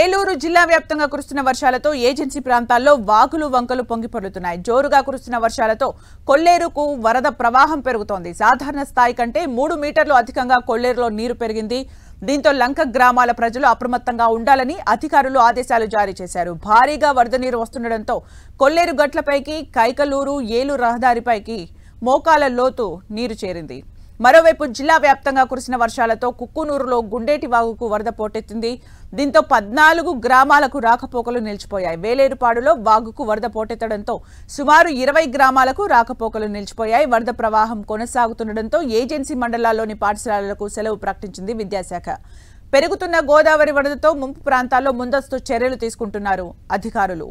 ఏలూరు జిల్లా వ్యాప్తంగా కురుస్తున్న వర్షాలతో ఏజెన్సీ ప్రాంతాల్లో వాగులు వంకలు పొంగిపడుతున్నాయి జోరుగా కురుస్తున్న వర్షాలతో కొల్లేరుకు వరద ప్రవాహం పెరుగుతోంది సాధారణ స్థాయి కంటే మూడు మీటర్లు అధికంగా కొల్లేరులో నీరు పెరిగింది దీంతో లంక గ్రామాల ప్రజలు అప్రమత్తంగా ఉండాలని అధికారులు ఆదేశాలు జారీ చేశారు భారీగా వరద నీరు వస్తుండటంతో కొల్లేరు గట్లపైకి కైకలూరు ఏలూరు రహదారిపైకి మోకాల లోతు నీరు చేరింది మరోవైపు జిల్లా వ్యాప్తంగా కురిసిన వర్షాలతో కుక్కునూరులో గుండేటి వాగుకు వరద పోటెత్తింది దీంతో పద్నాలుగు గ్రామాలకు రాకపోకలు నిలిచిపోయాయి వేలేరుపాడులో వాగుకు వరద పోటెత్తడంతో సుమారు ఇరవై గ్రామాలకు రాకపోకలు నిలిచిపోయాయి వరద ప్రవాహం కొనసాగుతుండటంతో ఏజెన్సీ మండలాల్లోని పాఠశాలలకు సెలవు ప్రకటించింది విద్యాశాఖ పెరుగుతున్న గోదావరి వరదతో ముంపు ప్రాంతాల్లో ముందస్తు చర్యలు తీసుకుంటున్నారు అధికారులు